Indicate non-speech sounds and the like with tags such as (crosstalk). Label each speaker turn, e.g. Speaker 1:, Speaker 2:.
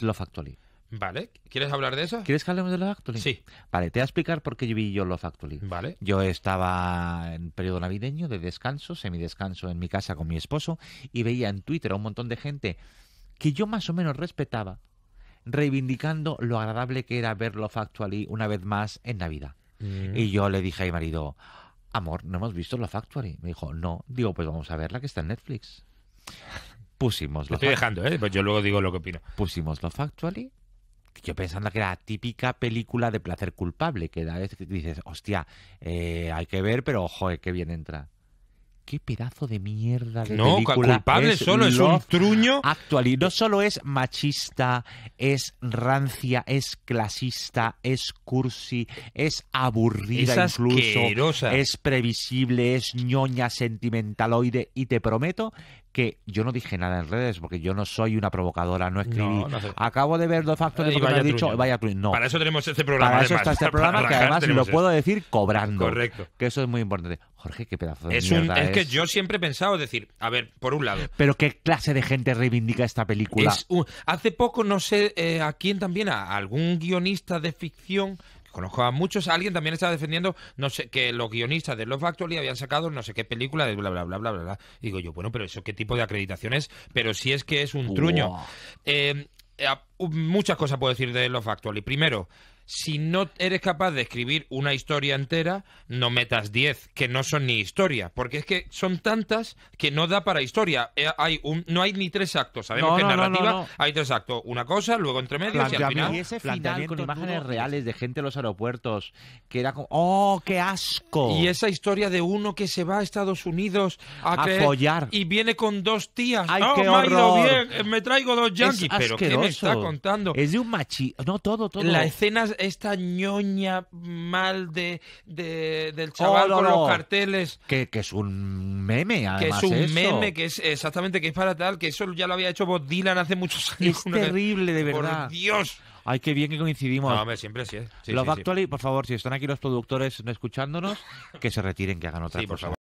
Speaker 1: Love Actually.
Speaker 2: Vale, ¿quieres hablar de eso? ¿Quieres
Speaker 1: que hablemos de Love Actually? Sí. Vale, te voy a explicar por qué yo vi yo Love Actually. Vale. Yo estaba en periodo navideño de descanso, semidescanso en mi casa con mi esposo y veía en Twitter a un montón de gente que yo más o menos respetaba reivindicando lo agradable que era ver Love Actually una vez más en Navidad. Mm. Y yo le dije a mi marido, amor, ¿no hemos visto Love Actually? Me dijo, no. Digo, pues vamos a verla que está en Netflix. Pusimos lo Estoy dejando, ¿eh?
Speaker 2: Pues yo luego digo lo que opino. Pusimos
Speaker 1: Love Actually Yo pensando que era la típica película de placer culpable, que la vez dices, hostia, eh, hay que ver, pero ojo, qué bien entra qué pedazo de mierda de no, culpable solo es un truño. Actual y no solo es machista, es rancia, es clasista, es cursi, es aburrida es incluso, es previsible, es ñoña sentimentaloide y te prometo que yo no dije nada en redes porque yo no soy una provocadora, no escribí. Acabo
Speaker 2: de ver dos factores eh, que me dicho, vaya No. Para eso tenemos este programa. Para eso está este programa que además lo puedo
Speaker 1: decir cobrando. Correcto. Que eso es muy importante. Jorge, qué pedazo de es es, que
Speaker 2: yo siempre he pensado, decir, a ver, por un lado.
Speaker 1: Pero qué clase de gente reivindica esta película.
Speaker 2: hace poco, no sé eh, a quién también, a algún guionista de ficción conozco a muchos. Alguien también estaba defendiendo, no sé, que los guionistas de Love Actually habían sacado no sé qué película de bla, bla, bla, bla, bla. Digo yo, bueno, pero eso qué tipo de acreditación es, pero si es que es un truño. Eh, eh, muchas cosas puedo decir de Love Actually. Primero, si no eres capaz de escribir una historia entera, no metas 10, que no son ni historia, porque es que son tantas que no da para historia. Eh, hay un, no hay ni tres actos, sabemos que en narrativa hay tres actos, una cosa, luego entre medios y al final... Y ese final con
Speaker 1: imágenes reales de gente en los aeropuertos, que era como,
Speaker 2: ¡oh, qué asco! Y esa historia de uno que se va a Estados Unidos a, Y viene con dos tías. ¡Ay, oh, me, ha ido bien, me traigo dos yankees! Pero ¿qué me está
Speaker 1: contando? Es de un machi... No, todo, todo. La
Speaker 2: escena esta ñoña mal de, del oh, chaval con los
Speaker 1: carteles. Que, es un meme, además. Que es un meme,
Speaker 2: que es exactamente, que es para tal, que eso ya lo había hecho Bob Dylan hace muchos años. Es (laughs) terrible, de verdad. Dios.
Speaker 1: Ay, que bien que coincidimos. hombre, siempre sí. los sí, por favor, si están aquí los productores no escuchándonos, que se retiren, que hagan otra cosa. Por favor.